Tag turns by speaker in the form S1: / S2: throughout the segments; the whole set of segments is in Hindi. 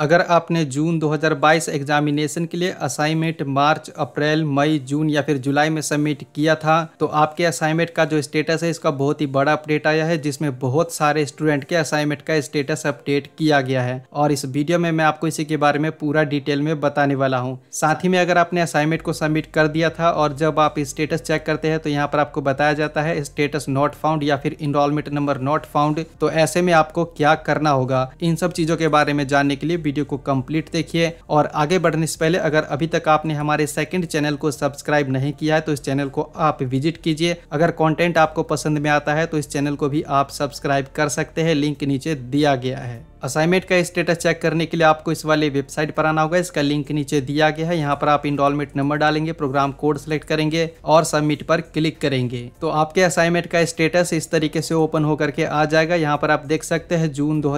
S1: अगर आपने जून 2022 एग्जामिनेशन के लिए असाइनमेंट मार्च अप्रैल मई जून या फिर जुलाई में सबमिट किया था तो आपके असाइनमेंट का जो स्टेटस है इसका बहुत ही बड़ा अपडेट आया है जिसमें बहुत सारे स्टूडेंट के असाइनमेंट का स्टेटस अपडेट किया गया है और इस वीडियो में मैं आपको इसी के बारे में पूरा डिटेल में बताने वाला हूँ साथ ही में अगर आपने असाइनमेंट को सबमिट कर दिया था और जब आप स्टेटस चेक करते हैं तो यहाँ पर आपको बताया जाता है स्टेटस नॉट फाउंड या फिर इनरोलमेंट नंबर नॉट फाउंड तो ऐसे में आपको क्या करना होगा इन सब चीज़ों के बारे में जानने के लिए वीडियो को कंप्लीट देखिए और आगे बढ़ने से पहले अगर अभी तक आपने हमारे सेकंड चैनल को सब्सक्राइब नहीं किया है तो इस चैनल को आप विजिट कीजिए अगर कंटेंट आपको पसंद में आता है तो इस चैनल को भी आप सब्सक्राइब कर सकते हैं लिंक नीचे दिया गया है असाइनमेंट का स्टेटस चेक करने के लिए आपको इस वाले वेबसाइट पर आना होगा इसका लिंक नीचे दिया गया है यहाँ पर आप इनरोलमेंट नंबर डालेंगे प्रोग्राम कोड सेलेक्ट करेंगे और सबमिट पर क्लिक करेंगे तो आपके असाइनमेंट का स्टेटस इस तरीके से ओपन होकर के आ जाएगा यहाँ पर आप देख सकते हैं जून दो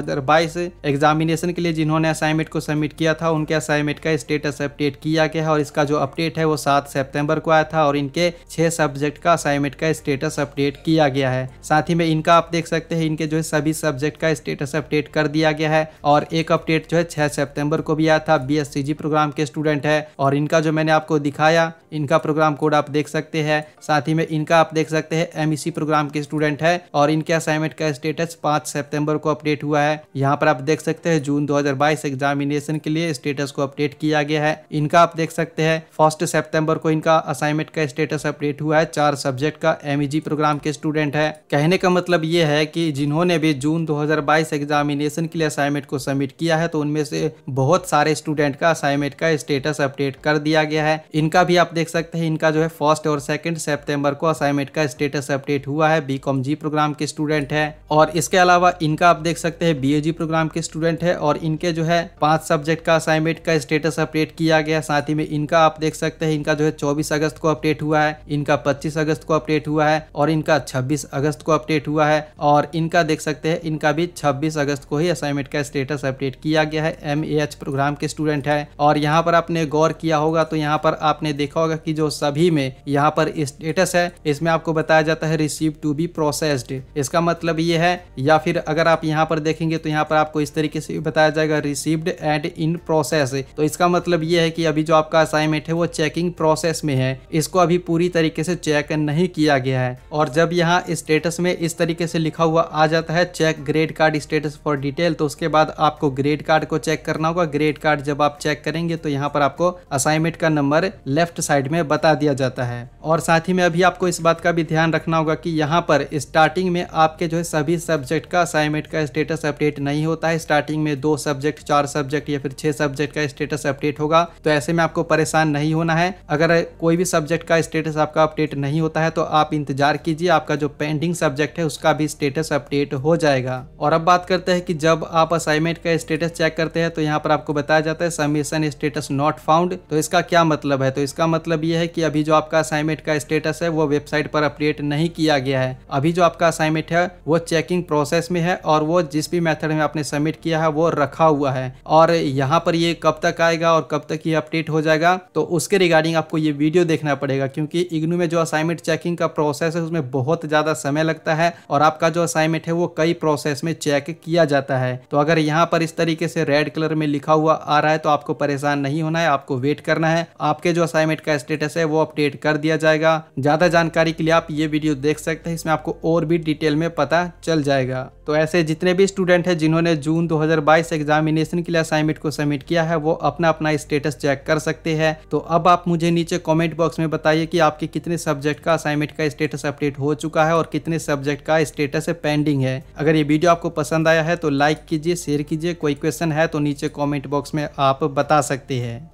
S1: एग्जामिनेशन के लिए जिन्होंने असाइनमेंट को सबमिट किया था उनके असाइनमेंट का स्टेटस अपडेट किया गया है और इसका जो अपडेट है वो सात सेप्टेम्बर को आया था और इनके छह सब्जेक्ट का असाइनमेंट का स्टेटस अपडेट किया गया है साथ ही में इनका आप देख सकते हैं इनके जो है सभी सब्जेक्ट का स्टेटस अपडेट कर दिया गया है और एक अपडेट जो है छह सेप्टेम्बर को भी आया था बी प्रोग्राम के स्टूडेंट है और इनका जो मैंने आपको दिखाया इनका प्रोग्राम कोड आप देख सकते हैं साथ ही में इनका आप देख सकते हैं एम प्रोग्राम e के स्टूडेंट है और इनके असाइनमेंट का स्टेटस पांच सेप्टेम्बर को अपडेट हुआ है यहाँ पर आप देख सकते हैं जून दो एग्जामिनेशन के लिए स्टेटस को अपडेट किया गया है इनका आप देख सकते हैं फर्स्ट सेप्टेम्बर को इनका असाइनमेंट का स्टेटस अपडेट हुआ है चार सब्जेक्ट का एम प्रोग्राम e के स्टूडेंट है कहने का मतलब ये है कि जिन्होंने भी जून 2022 एग्जामिनेशन के लिए लिए असाइनमेंट को सबमिट किया है तो उनमें से बहुत सारे स्टूडेंट का असाइनमेंट का स्टेटस अपडेट कर दिया गया है इनका भी आप देख सकते हैं इनका जो है फर्स्ट और सेकेंड सेप्टेम्बर को असाइनमेंट का स्टेटस अपडेट हुआ है बी जी प्रोग्राम के स्टूडेंट है और इसके अलावा इनका आप देख सकते हैं बी प्रोग्राम के स्टूडेंट है और इनके जो है पांच सब्जेक्ट का असाइनमेंट का स्टेटस अपडेट किया गया साथ ही में इनका आप देख सकते हैं इनका जो है चौबीस अगस्त को अपडेट हुआ है इनका पच्चीस अगस्त को अपडेट हुआ है और इनका छब्बीस अगस्त को अपडेट हुआ है और इनका देख सकते हैं इनका भी छब्बीस अगस्त को ही असाइनमेंट असाइनमेंट का स्टेटस अपडेट किया गया है एम प्रोग्राम के स्टूडेंट है और यहाँ पर आपने गौर किया होगा तो यहाँ पर आपने देखा होगा कि जो सभी में यहाँ पर स्टेटस है इसमें आपको बताया जाता है रिसीव टू बी प्रोसेस्ड इसका मतलब ये है या फिर अगर आप यहाँ पर देखेंगे तो यहाँ पर आपको इस तरीके से बताया जाएगा रिसीव्ड एंड इन प्रोसेस तो इसका मतलब ये है कि अभी जो आपका असाइनमेंट है वो चेकिंग प्रोसेस में है इसको अभी पूरी तरीके से चेक नहीं किया गया है और जब यहाँ स्टेटस में इस तरीके से लिखा हुआ आ जाता है check grade card status for detail तो तो उसके बाद आपको ग्रेड कार्ड को चेक करना होगा ग्रेड कार्ड जब आप चेक करेंगे तो यहाँ पर आपको असाइनमेंट का नंबर लेफ्ट साइड में बता दिया जाता है और साथ ही में अभी आपको इस बात का भी ध्यान रखना होगा कि यहाँ पर स्टार्टिंग में आपके जो है सभी सब्जेक्ट का असाइनमेंट का स्टेटस अपडेट नहीं होता है स्टार्टिंग में दो सब्जेक्ट चार सब्जेक्ट या फिर छह सब्जेक्ट का स्टेटस अपडेट होगा तो ऐसे में आपको परेशान नहीं होना है अगर कोई भी सब्जेक्ट का स्टेटस आपका अपडेट नहीं होता है तो आप इंतजार कीजिए आपका जो पेंडिंग सब्जेक्ट है उसका भी स्टेटस अपडेट हो जाएगा और अब बात करते हैं कि जब आप असाइनमेंट का स्टेटस चेक करते हैं तो यहाँ पर आपको बताया जाता है सबमिशन स्टेटस नॉट फाउंड तो इसका क्या मतलब है तो इसका मतलब ये है कि अभी जो आपका असाइनमेंट का स्टेटस है वो वेबसाइट पर अपडेट नहीं किया गया है अभी जो आपका असाइनमेंट है वो चेकिंग प्रोसेस में है और वो जिस भी मेथड में आपने सबमिट किया है वो रखा हुआ है और यहाँ पर ये कब तक आएगा और कब तक ये अपडेट हो जाएगा तो उसके रिगार्डिंग आपको ये वीडियो देखना पड़ेगा क्योंकि इग्नू में जो असाइनमेंट चेकिंग का प्रोसेस है उसमें बहुत ज़्यादा समय लगता है और आपका जो असाइनमेंट है वो कई प्रोसेस में चेक किया जाता है है तो अगर यहाँ पर इस तरीके से रेड कलर में लिखा हुआ आ रहा है तो आपको परेशान नहीं होना है आपको वेट करना है आपके जो असाइनमेंट का स्टेटस है वो अपडेट कर दिया जाएगा ज्यादा जानकारी के लिए आप ये वीडियो देख सकते हैं इसमें आपको और भी डिटेल में पता चल जाएगा तो ऐसे जितने भी स्टूडेंट हैं जिन्होंने जून 2022 एग्जामिनेशन के लिए असाइनमेंट को सबमिट किया है वो अपना अपना स्टेटस चेक कर सकते हैं तो अब आप मुझे नीचे कमेंट बॉक्स में बताइए कि आपके कितने सब्जेक्ट का असाइनमेंट का स्टेटस अपडेट हो चुका है और कितने सब्जेक्ट का स्टेटस पेंडिंग है अगर ये वीडियो आपको पसंद आया है तो लाइक लाइक कीजिए शेयर कीजिए कोई क्वेश्चन है तो नीचे कमेंट बॉक्स में आप बता सकते हैं